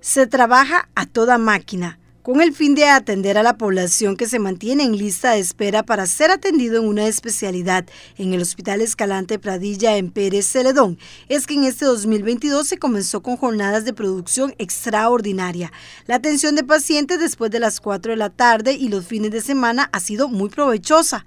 Se trabaja a toda máquina con el fin de atender a la población que se mantiene en lista de espera para ser atendido en una especialidad en el Hospital Escalante Pradilla en Pérez Celedón. Es que en este 2022 se comenzó con jornadas de producción extraordinaria. La atención de pacientes después de las 4 de la tarde y los fines de semana ha sido muy provechosa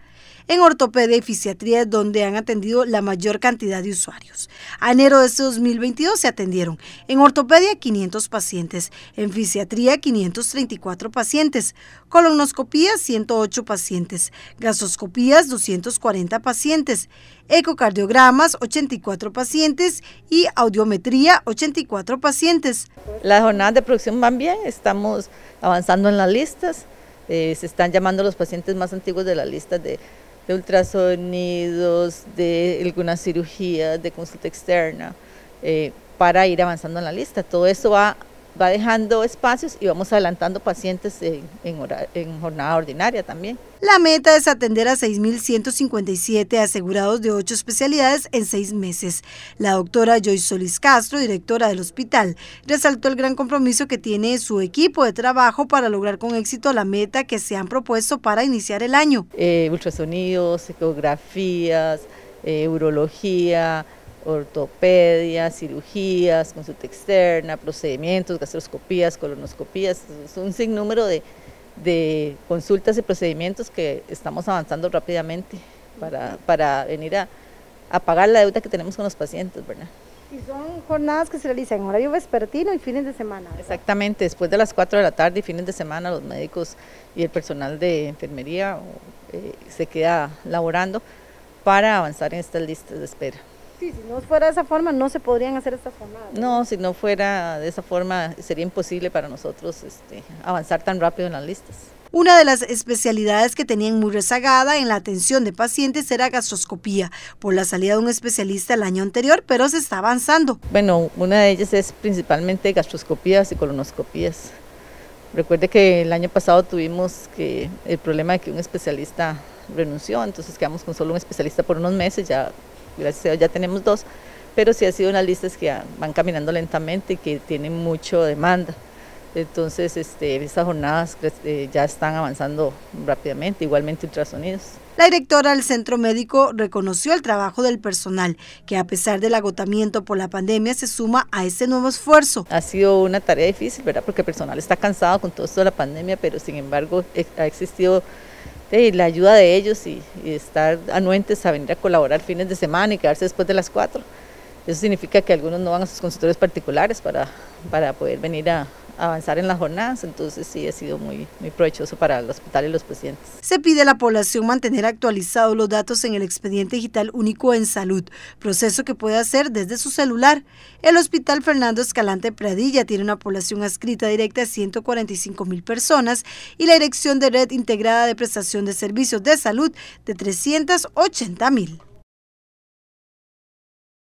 en ortopedia y fisiatría, donde han atendido la mayor cantidad de usuarios. A enero de este 2022 se atendieron en ortopedia 500 pacientes, en fisiatría 534 pacientes, colonoscopía 108 pacientes, gasoscopías 240 pacientes, ecocardiogramas 84 pacientes y audiometría 84 pacientes. Las jornadas de producción van bien, estamos avanzando en las listas, eh, se están llamando los pacientes más antiguos de la lista de de ultrasonidos, de alguna cirugía, de consulta externa, eh, para ir avanzando en la lista. Todo eso va va dejando espacios y vamos adelantando pacientes en, jornada ordinaria también. La meta es atender a 6.157 asegurados de ocho especialidades en seis meses. La doctora Joyce Solís Castro, directora del hospital, resaltó el gran compromiso que tiene su equipo de trabajo para lograr con éxito la meta que se han propuesto para iniciar el año. Eh, ultrasonidos, ecografías, eh, urología, ortopedia, cirugías, consulta externa, procedimientos, gastroscopías, colonoscopías, es un sinnúmero de, consultas y procedimientos que estamos avanzando rápidamente para, venir a, pagar la deuda que tenemos con los pacientes, ¿verdad? Y son jornadas que se realizan en horario vespertino y fines de semana. Exactamente, después de las 4 de la tarde y fines de semana los médicos y el personal de enfermería eh, se queda laborando para avanzar en estas listas de espera si no fuera de esa forma no se podrían hacer estas jornadas. ¿no? si no fuera de esa forma sería imposible para nosotros este, avanzar tan rápido en las listas. Una de las especialidades que tenían muy rezagada en la atención de pacientes era gastroscopía, por la salida de un especialista el año anterior, pero se está avanzando. Bueno, una de ellas es principalmente gastroscopías y colonoscopías. Recuerde que el año pasado tuvimos que el problema de que un especialista renunció, entonces quedamos con solo un especialista por unos meses, ya gracias a Dios ya tenemos dos, pero sí ha sido unas listas que van caminando lentamente y que tienen mucha demanda. Entonces, este, estas jornadas pues, eh, ya están avanzando rápidamente, igualmente ultrasonidos. La directora del centro médico reconoció el trabajo del personal, que a pesar del agotamiento por la pandemia se suma a ese nuevo esfuerzo. Ha sido una tarea difícil, ¿verdad? Porque el personal está cansado con todo esto de la pandemia, pero sin embargo eh, ha existido y la ayuda de ellos y, estar anuentes a venir a colaborar fines de semana y quedarse después de las 4. Eso significa que algunos no van a sus consultores particulares para, para poder venir a, avanzar en las jornadas, entonces sí ha sido muy, muy provechoso para el hospital y los pacientes. Se pide a la población mantener actualizados los datos en el expediente digital único en salud, proceso que puede hacer desde su celular. El Hospital Fernando Escalante Pradilla tiene una población adscrita directa de 145 mil personas y la Dirección de Red Integrada de Prestación de Servicios de Salud de 380 mil.